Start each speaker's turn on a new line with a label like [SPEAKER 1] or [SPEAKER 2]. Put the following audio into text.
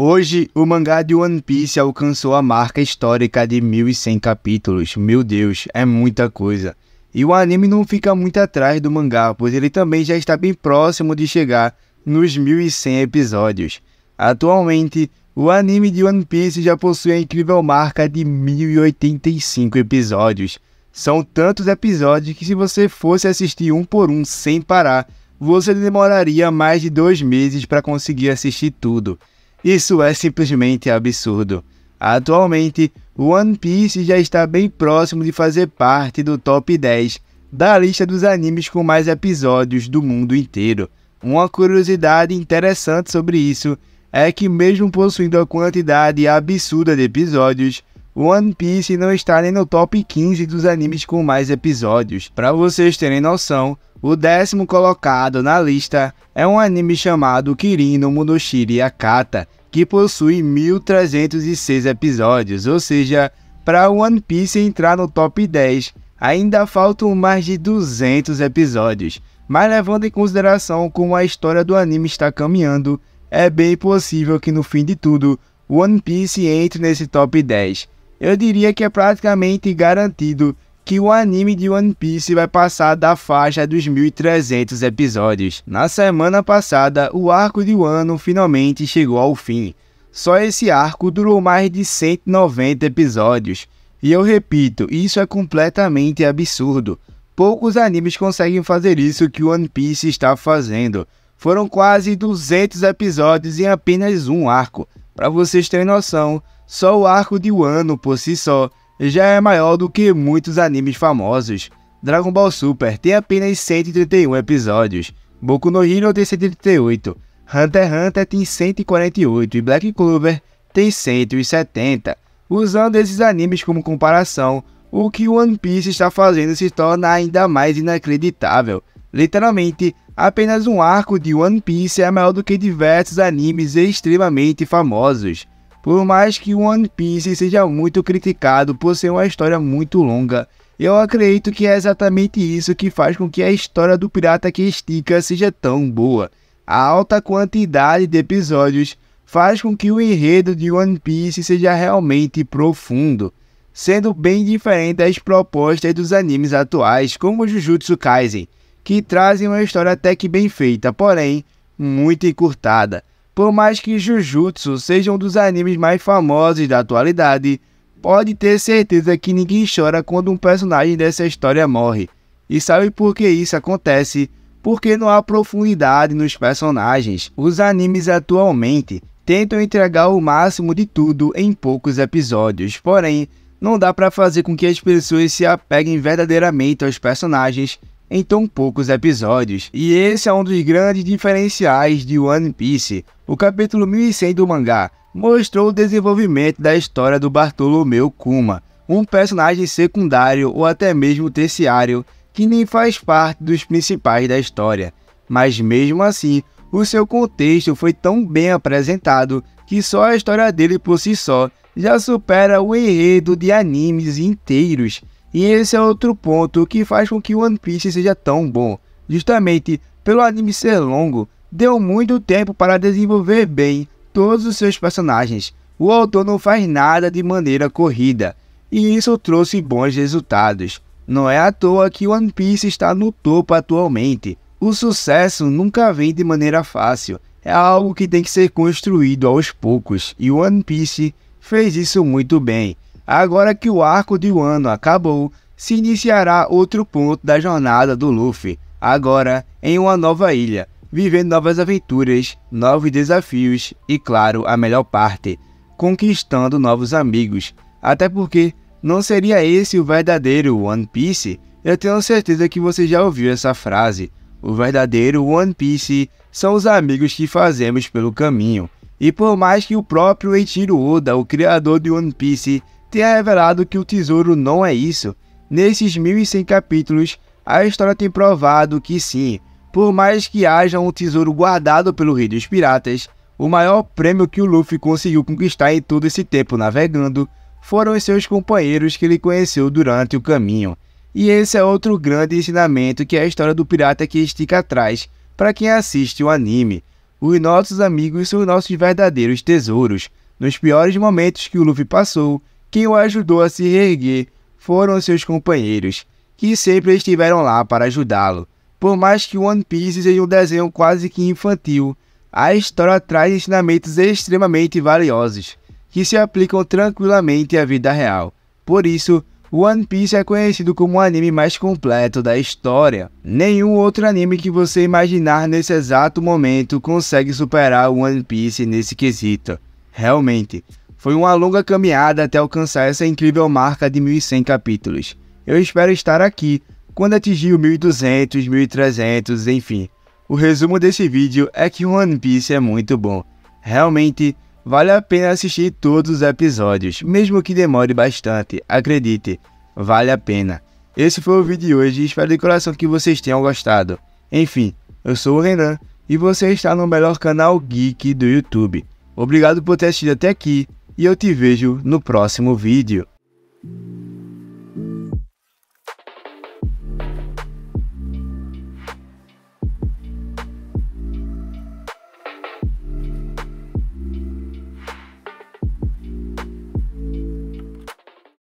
[SPEAKER 1] Hoje, o mangá de One Piece alcançou a marca histórica de 1.100 capítulos. Meu Deus, é muita coisa. E o anime não fica muito atrás do mangá, pois ele também já está bem próximo de chegar nos 1.100 episódios. Atualmente, o anime de One Piece já possui a incrível marca de 1.085 episódios. São tantos episódios que, se você fosse assistir um por um sem parar, você demoraria mais de dois meses para conseguir assistir tudo. Isso é simplesmente absurdo. Atualmente, One Piece já está bem próximo de fazer parte do top 10 da lista dos animes com mais episódios do mundo inteiro. Uma curiosidade interessante sobre isso é que, mesmo possuindo a quantidade absurda de episódios, One Piece não está nem no top 15 dos animes com mais episódios. Para vocês terem noção, o décimo colocado na lista é um anime chamado Kirin no Monoshiri Akata, que possui 1306 episódios, ou seja, para One Piece entrar no top 10, ainda faltam mais de 200 episódios. Mas levando em consideração como a história do anime está caminhando, é bem possível que no fim de tudo, One Piece entre nesse top 10 eu diria que é praticamente garantido que o anime de One Piece vai passar da faixa dos 1.300 episódios. Na semana passada, o arco de Wano finalmente chegou ao fim. Só esse arco durou mais de 190 episódios. E eu repito, isso é completamente absurdo. Poucos animes conseguem fazer isso que One Piece está fazendo. Foram quase 200 episódios em apenas um arco. Para vocês terem noção, só o arco de Wano por si só já é maior do que muitos animes famosos. Dragon Ball Super tem apenas 131 episódios, Boku no Hero tem 138, Hunter x Hunter tem 148 e Black Clover tem 170. Usando esses animes como comparação, o que One Piece está fazendo se torna ainda mais inacreditável. Literalmente, apenas um arco de One Piece é maior do que diversos animes extremamente famosos. Por mais que One Piece seja muito criticado por ser uma história muito longa, eu acredito que é exatamente isso que faz com que a história do pirata que estica seja tão boa. A alta quantidade de episódios faz com que o enredo de One Piece seja realmente profundo, sendo bem diferente das propostas dos animes atuais, como Jujutsu Kaisen, que trazem uma história até que bem feita, porém muito encurtada. Por mais que Jujutsu seja um dos animes mais famosos da atualidade, pode ter certeza que ninguém chora quando um personagem dessa história morre. E sabe por que isso acontece? Porque não há profundidade nos personagens. Os animes atualmente tentam entregar o máximo de tudo em poucos episódios, porém, não dá para fazer com que as pessoas se apeguem verdadeiramente aos personagens em tão poucos episódios. E esse é um dos grandes diferenciais de One Piece. O capítulo 1100 do mangá mostrou o desenvolvimento da história do Bartolomeu Kuma, um personagem secundário ou até mesmo terciário que nem faz parte dos principais da história. Mas mesmo assim, o seu contexto foi tão bem apresentado que só a história dele por si só já supera o enredo de animes inteiros e esse é outro ponto que faz com que One Piece seja tão bom. Justamente pelo anime ser longo, deu muito tempo para desenvolver bem todos os seus personagens. O autor não faz nada de maneira corrida, e isso trouxe bons resultados. Não é à toa que One Piece está no topo atualmente. O sucesso nunca vem de maneira fácil, é algo que tem que ser construído aos poucos, e One Piece fez isso muito bem. Agora que o arco de Wano acabou, se iniciará outro ponto da jornada do Luffy, agora em uma nova ilha, vivendo novas aventuras, novos desafios e, claro, a melhor parte, conquistando novos amigos. Até porque não seria esse o verdadeiro One Piece? Eu tenho certeza que você já ouviu essa frase. O verdadeiro One Piece são os amigos que fazemos pelo caminho. E por mais que o próprio Eiichiro Oda, o criador de One Piece, tenha revelado que o tesouro não é isso. Nesses 1100 capítulos, a história tem provado que sim, por mais que haja um tesouro guardado pelo Rei dos Piratas, o maior prêmio que o Luffy conseguiu conquistar em todo esse tempo navegando foram os seus companheiros que ele conheceu durante o caminho. E esse é outro grande ensinamento que a história do pirata que estica atrás para quem assiste o anime. Os nossos amigos são os nossos verdadeiros tesouros. Nos piores momentos que o Luffy passou, quem o ajudou a se erguer foram seus companheiros, que sempre estiveram lá para ajudá-lo. Por mais que One Piece seja um desenho quase que infantil, a história traz ensinamentos extremamente valiosos, que se aplicam tranquilamente à vida real. Por isso, One Piece é conhecido como o anime mais completo da história. Nenhum outro anime que você imaginar nesse exato momento consegue superar One Piece nesse quesito. Realmente, foi uma longa caminhada até alcançar essa incrível marca de 1.100 capítulos. Eu espero estar aqui quando atingir o 1.200, 1.300, enfim. O resumo desse vídeo é que One Piece é muito bom. Realmente, vale a pena assistir todos os episódios, mesmo que demore bastante, acredite, vale a pena. Esse foi o vídeo de hoje e espero de coração que vocês tenham gostado. Enfim, eu sou o Renan e você está no melhor canal geek do YouTube. Obrigado por ter assistido até aqui e eu te vejo no próximo vídeo.